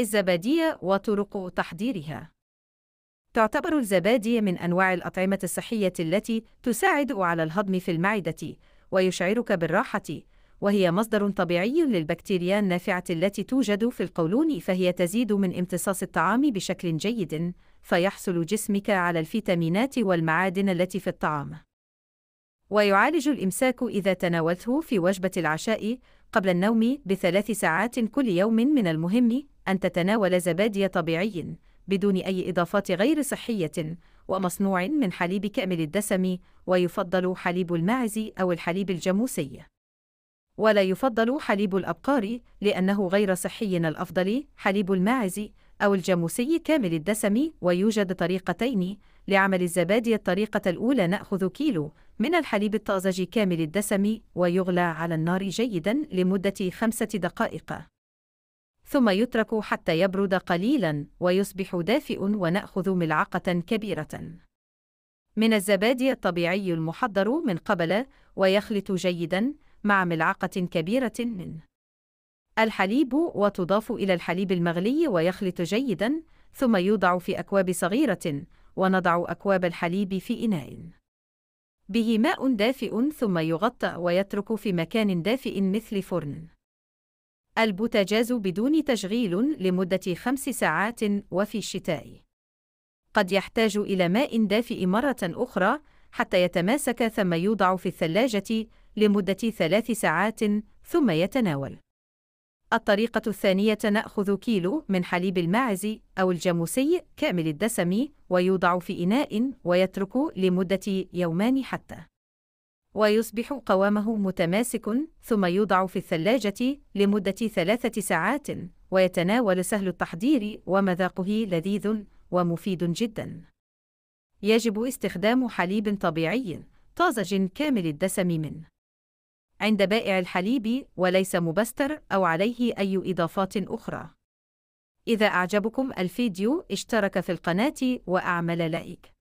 الزبادية وطرق تحضيرها تعتبر الزبادي من أنواع الأطعمة الصحية التي تساعد على الهضم في المعدة ويشعرك بالراحة، وهي مصدر طبيعي للبكتيريا النافعة التي توجد في القولون فهي تزيد من امتصاص الطعام بشكل جيد، فيحصل جسمك على الفيتامينات والمعادن التي في الطعام. ويعالج الإمساك إذا تناولته في وجبة العشاء قبل النوم بثلاث ساعات كل يوم من المهم أن تتناول زبادي طبيعي بدون أي إضافات غير صحية ومصنوع من حليب كامل الدسم ويفضل حليب الماعز أو الحليب الجاموسي ولا يفضل حليب الأبقار لأنه غير صحي الأفضل حليب الماعز أو الجاموسي كامل الدسم ويوجد طريقتين لعمل الزبادي الطريقة الأولى نأخذ كيلو من الحليب الطازج كامل الدسم ويغلى على النار جيدا لمدة خمسة دقائق ثم يترك حتى يبرد قليلا ويصبح دافئ ونأخذ ملعقة كبيرة من الزبادي الطبيعي المحضر من قبل ويخلط جيدا مع ملعقة كبيرة من الحليب وتضاف إلى الحليب المغلي ويخلط جيدا ثم يوضع في أكواب صغيرة ونضع أكواب الحليب في إناء به ماء دافئ ثم يغطى ويترك في مكان دافئ مثل فرن البوتاجاز بدون تشغيل لمدة خمس ساعات وفي الشتاء. قد يحتاج إلى ماء دافئ مرة أخرى حتى يتماسك ثم يوضع في الثلاجة لمدة ثلاث ساعات ثم يتناول. الطريقة الثانية نأخذ كيلو من حليب الماعز أو الجاموسي كامل الدسم ويوضع في إناء ويترك لمدة يومان حتى ويصبح قوامه متماسك ثم يوضع في الثلاجة لمدة ثلاثة ساعات ويتناول سهل التحضير ومذاقه لذيذ ومفيد جدا. يجب استخدام حليب طبيعي طازج كامل الدسم من عند بائع الحليب وليس مبستر أو عليه أي إضافات أخرى. إذا أعجبكم الفيديو اشترك في القناة وأعمل لايك.